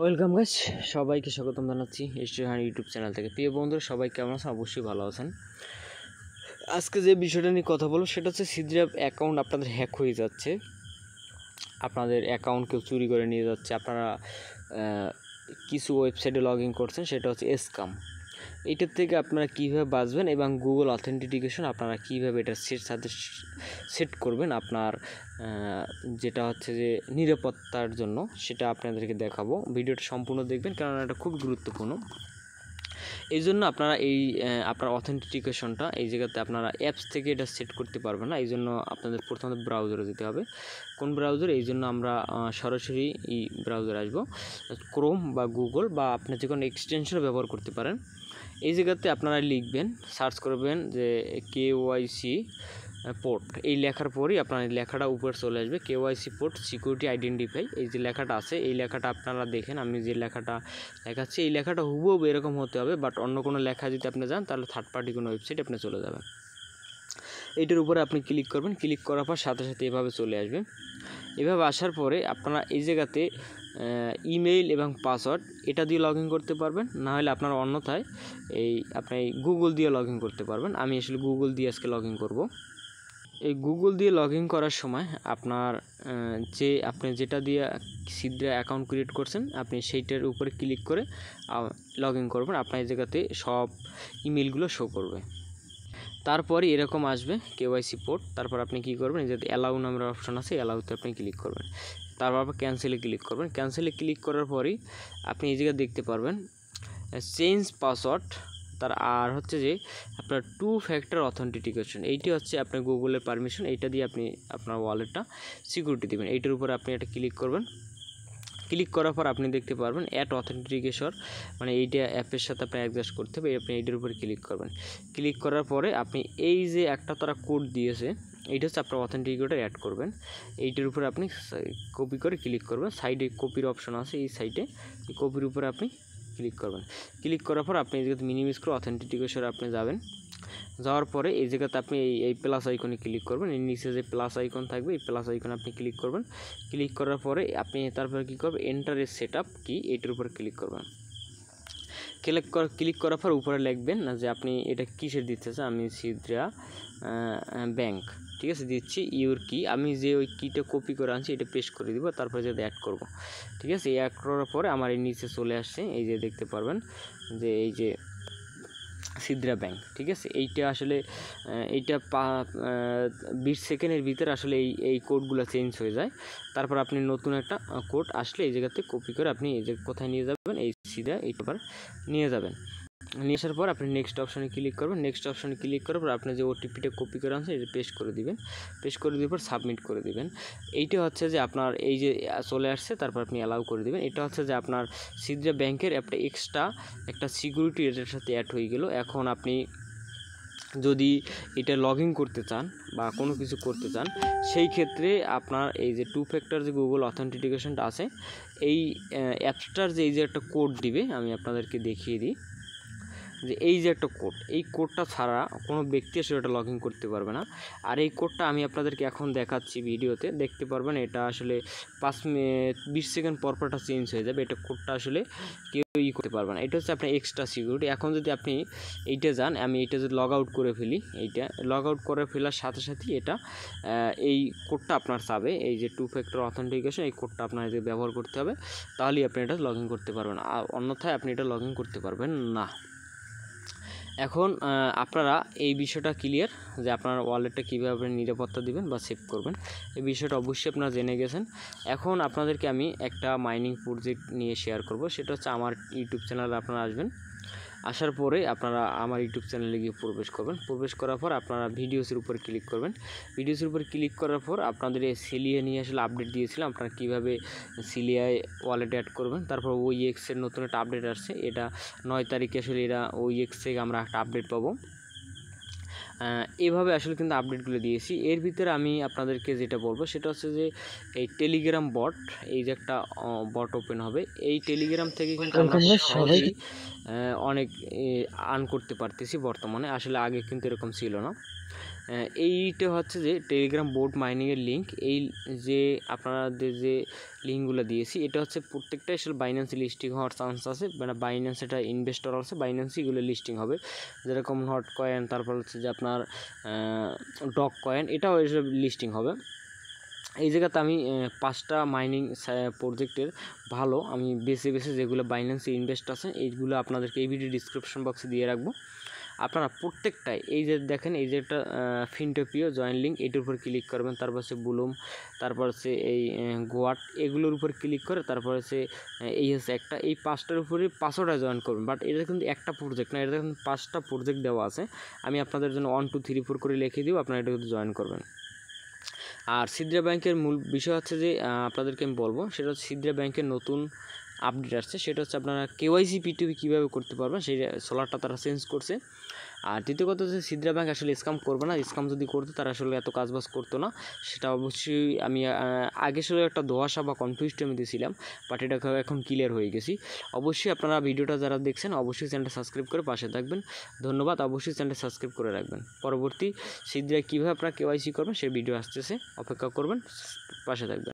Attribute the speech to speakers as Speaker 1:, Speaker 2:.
Speaker 1: welcome গাছ সবাইকে স্বাগতম জানাচ্ছি এস্টার ইউটিউব চ্যানেল থেকে প্রিয় বন্ধুরা সবাই কেমন আছেন অবশ্যই ভালো আছেন আজকে যে বিষয়টা নিয়ে কথা বলবো সেটা হচ্ছে সিদ্রা অ্যাকাউন্ট আপনাদের হ্যাক হয়ে যাচ্ছে আপনাদের অ্যাকাউন্ট কেউ চুরি করে নিয়ে যাচ্ছে আপনারা কিছু ওয়েবসাইটে লগ ইন করছেন সেটা হচ্ছে এসকাম এটার থেকে আপনারা কীভাবে বাঁচবেন এবং গুগল অথেন্টিকেশন আপনারা কীভাবে এটা সেট সাথে সেট করবেন আপনার যেটা হচ্ছে যে নিরাপত্তার জন্য সেটা আপনাদেরকে দেখাবো ভিডিওটা সম্পূর্ণ দেখবেন কারণ এটা খুব গুরুত্বপূর্ণ এই জন্য আপনারা এই আপনার অথেন্টিকেশনটা এই জায়গাতে আপনারা অ্যাপস থেকে এটা সেট করতে পারবেন না এই জন্য আপনাদের প্রথমত ব্রাউজারে যেতে হবে কোন ব্রাউজার এই জন্য আমরা সরাসরি এই ব্রাউজারে আসবো ক্রোম বা গুগল বা আপনি যে কোনো এক্সটেনশন ব্যবহার করতে পারেন এই জায়গাতে আপনারা লিখবেন সার্চ করবেন যে ওয়াইসি পোর্ট এই লেখার পরই আপনার লেখাটা উপরে চলে আসবে ওয়াইসি পোর্ট সিকিউরিটি আইডেন্টিফাই এই যে লেখাটা আছে এই লেখাটা আপনারা দেখেন আমি যে লেখাটা লেখাচ্ছি এই লেখাটা হুবহু এরকম হতে হবে বাট অন্য কোনো লেখা যদি আপনি যান তাহলে থার্ড পার্টি কোনো ওয়েবসাইটে আপনি চলে যাবেন এইটার উপরে আপনি ক্লিক করবেন ক্লিক করার পর সাথে সাথে এভাবে চলে আসবে এভাবে আসার পরে আপনারা এই জায়গাতে ইমেইল এবং পাসওয়ার্ড এটা দিয়ে লগ করতে পারবেন না হলে আপনার অন্যথায় এই আপনি গুগল দিয়ে লগ করতে পারবেন আমি আসলে গুগল দিয়ে আজকে লগ করব এই গুগল দিয়ে লগ করার সময় আপনার যে আপনি যেটা দিয়ে সিদ্রা অ্যাকাউন্ট ক্রিয়েট করছেন আপনি সেইটার উপরে ক্লিক করে লগ ইন করবেন আপনার জায়গাতে সব ইমেলগুলো শো করবে তারপরে এরকম আসবে কেওয়াইসি পোর্ট তারপর আপনি কি করবেন যে অ্যালাউ নামের অপশন আছে অ্যালাউতে আপনি ক্লিক করবেন তারপর আপনি ক্যান্সেলে ক্লিক করবেন ক্যান্সেলে ক্লিক করার পরই আপনি এই জায়গায় দেখতে পারবেন চেঞ্জ পাসওয়ার্ড তার আর হচ্ছে যে আপনার টু ফ্যাক্টর অথেন্টিকেশন এইটি হচ্ছে আপনার গুগলের পারমিশন এইটা দিয়ে আপনি আপনার ওয়ালেটটা সিকিউরিটি দেবেন এইটার উপর আপনি এটা ক্লিক করবেন ক্লিক করার পর আপনি দেখতে পারবেন অ্যাট অথেন্টিকেশন মানে এইটা অ্যাপের সাথে আপনি অ্যাডজাস্ট করতে হবে আপনি এইটার উপর ক্লিক করবেন ক্লিক করার পরে আপনি এই যে একটা তারা কোড দিয়েছে এইটা হচ্ছে আপনার অথেন্টিকেটর অ্যাড করবেন এইটার উপরে আপনি কপি করে ক্লিক করবেন সাইডে কপির অপশন আছে এই সাইডে এই কপির উপরে আপনি ক্লিক করবেন ক্লিক করার পর আপনি এই জায়গাতে মিনিমিস করে অথেন্টিকেশনে আপনি যাবেন যাওয়ার পরে এই জায়গাতে আপনি এই এই প্লাস আইকনে ক্লিক করবেন এর নিচে যে প্লাস আইকন থাকবে এই প্লাস আইকনে আপনি ক্লিক করবেন ক্লিক করার পরে আপনি তারপরে কী করবেন এন্টারের সেট আপ কি এটার উপর ক্লিক করবেন ক্লিক কর ক্লিক করার পর উপরে লিখবেন না যে আপনি এটা কিসের দিতে চান আমি সিদ্রা ব্যাংক ঠিক আছে দিচ্ছি ইউর কি আমি যে ওই কিটা কপি করে আনছি এটা পেস্ট করে দিব তারপরে যাতে অ্যাড করব ঠিক আছে এই অ্যাড করার পরে আমার এই নিচে চলে আসছে এই যে দেখতে পারবেন যে এই যে সিদ্রা ব্যাংক ঠিক আছে এইটা আসলে এইটা পা বিশ সেকেন্ডের ভিতরে আসলে এই এই কোডগুলো চেঞ্জ হয়ে যায় তারপর আপনি নতুন একটা কোড আসলে এই জায়গাতে কপি করে আপনি এই যে কোথায় নিয়ে যাবেন এই সিধা এইটা পেপার নিয়ে যাবেন লিঙ্কেস এর পর আপনি নেক্সট অপশনে ক্লিক করবেন নেক্সট অপশন ক্লিক করবেন আর আপনি যে ওটিপিটা কপি করে আনছেন সেটা পেস্ট করে দিবেন পেস্ট করে দেওয়ার পর সাবমিট করে দিবেন এইটা হচ্ছে যে আপনার এই যে সোল আসে তারপর আপনি এলাও করে দিবেন এটা হচ্ছে যে আপনার সিদ্র ব্যাংকের অ্যাপটা এক্সট্রা একটা সিকিউরিটি এর সাথে এড হই গেল এখন আপনি যদি এটা লগইন করতে চান বা কোনো কিছু করতে চান সেই ক্ষেত্রে আপনার এই যে টু ফ্যাক্টর জি গুগল অথেন্টিকেশনড আছে এই এক্সট্রার যে এই যে একটা কোড দিবে আমি আপনাদেরকে দেখিয়ে দিই যে এই যে একটা কোড এই কোডটা ছাড়া কোনো ব্যক্তি এসে ওটা লগ করতে পারবে না আর এই কোডটা আমি আপনাদেরকে এখন দেখাচ্ছি ভিডিওতে দেখতে পারবেন এটা আসলে পাঁচ বিশ সেকেন্ড পরপরটা চেঞ্জ হয়ে যাবে এটা কোডটা আসলে কেউ ই করতে পারবে না এটা হচ্ছে আপনার এক্সট্রা সিকিউরিটি এখন যদি আপনি এইটা যান আমি এটা যদি লগ আউট করে ফেলি এইটা লগ আউট করে ফেলার সাথে সাথেই এটা এই কোডটা আপনার চাবে এই যে টু ফ্যাক্টর অথেন্টিকেশন এই কোডটা আপনার ব্যবহার করতে হবে তাহলেই আপনি এটা লগ করতে পারবেন আর অন্যথায় আপনি এটা লগ করতে পারবেন না এখন আপনারা এই বিষয়টা ক্লিয়ার যে আপনার ওয়ালেটটা কীভাবে নিরাপত্তা দিবেন বা সেভ করবেন এই বিষয়টা অবশ্যই আপনারা জেনে গেছেন এখন আপনাদেরকে আমি একটা মাইনিং প্রজেক্ট নিয়ে শেয়ার করব সেটা হচ্ছে আমার ইউটিউব চ্যানেলে আপনারা আসবেন আসার পরে আপনারা আমার ইউটিউব চ্যানেলে গিয়ে প্রবেশ করবেন প্রবেশ করার পর আপনারা ভিডিওসের উপর ক্লিক করবেন ভিডিওসের উপর ক্লিক করার পর আপনাদের সিলিয়া নিয়ে আসলে আপডেট দিয়েছিলাম আপনারা কীভাবে সিলিয়ায় ওয়ালেট অ্যাড করবেন তারপর ওই e এক্সের নতুন একটা আপডেট আসছে এটা নয় তারিখে আসলে এরা ওই এক্স e থেকে আমরা একটা আপডেট পাবো এভাবে আসলে কিন্তু আপডেটগুলো দিয়েছি এর ভিতরে আমি আপনাদেরকে যেটা বলবো সেটা হচ্ছে যে এই টেলিগ্রাম বট এই যে একটা বট ওপেন হবে এই টেলিগ্রাম থেকে কিন্তু সবাই অনেক আর্ন করতে পারতেছি বর্তমানে আসলে আগে কিন্তু এরকম ছিল না এইটা হচ্ছে যে টেলিগ্রাম বোর্ড মাইনিংয়ের লিঙ্ক এই যে আপনাদের যে লিঙ্কগুলো দিয়েছি এটা হচ্ছে প্রত্যেকটা আসলে বাইন্যান্স লিস্টিং হওয়ার চান্স আছে মানে বাইন্যান্স এটা ইনভেস্টর আছে বাইন্যান্স এগুলো লিস্টিং হবে যেরকম হট কয়েন তারপর হচ্ছে যে আপনার ডক কয়েন এটাও এসব লিস্টিং হবে এই জায়গাতে আমি পাঁচটা মাইনিং প্রজেক্টের ভালো আমি বেছে বেছে যেগুলো বাইন্যান্স ইনভেস্ট আছে এইগুলো আপনাদেরকে এই ভিডিও ডিসক্রিপশন বক্সে দিয়ে রাখবো আপনারা প্রত্যেকটাই এই যে দেখেন এই যে একটা ফিনটোপিও জয়েন লিঙ্ক এটির উপর ক্লিক করবেন তারপর হচ্ছে বুলুম তারপর হচ্ছে এই গোয়াট এগুলোর উপর ক্লিক করে তারপর সে এই হচ্ছে একটা এই পাঁচটার উপরে পাঁচশোটা জয়েন করবেন বাট এটা কিন্তু একটা প্রজেক্ট না এটা দেখুন পাঁচটা প্রজেক্ট দেওয়া আছে আমি আপনাদের জন্য ওয়ান টু থ্রি ফোর করে লিখে দিব আপনারা এটা কিন্তু জয়েন করবেন আর সিদ্রা ব্যাংকের মূল বিষয় হচ্ছে যে আপনাদেরকে আমি বলবো সেটা হচ্ছে সিদ্রা ব্যাংকের নতুন আপডেট আসছে সেটা হচ্ছে আপনারা কেওয়াইসি পিটিপি কীভাবে করতে পারবেন সেই সোলারটা তারা চেঞ্জ করছে আর দ্বিতীয় কথা হচ্ছে সিদ্রা ব্যাংক আসলে স্কাম করবে না স্কাম যদি করতো তারা আসলে এত কাজবাজ করতো না সেটা অবশ্যই আমি আগে শুধু একটা ধোয়াশা বা কনফিউজড আমি দিয়েছিলাম বাট এটা এখন ক্লিয়ার হয়ে গেছি অবশ্যই আপনারা ভিডিওটা যারা দেখছেন অবশ্যই চ্যানেলটা সাবস্ক্রাইব করে পাশে থাকবেন ধন্যবাদ অবশ্যই চ্যানেলটা সাবস্ক্রাইব করে রাখবেন পরবর্তী সিদ্রা কীভাবে আপনারা কেওয়াইসি করবেন সেই ভিডিও আসতেছে অপেক্ষা করবেন পাশে থাকবেন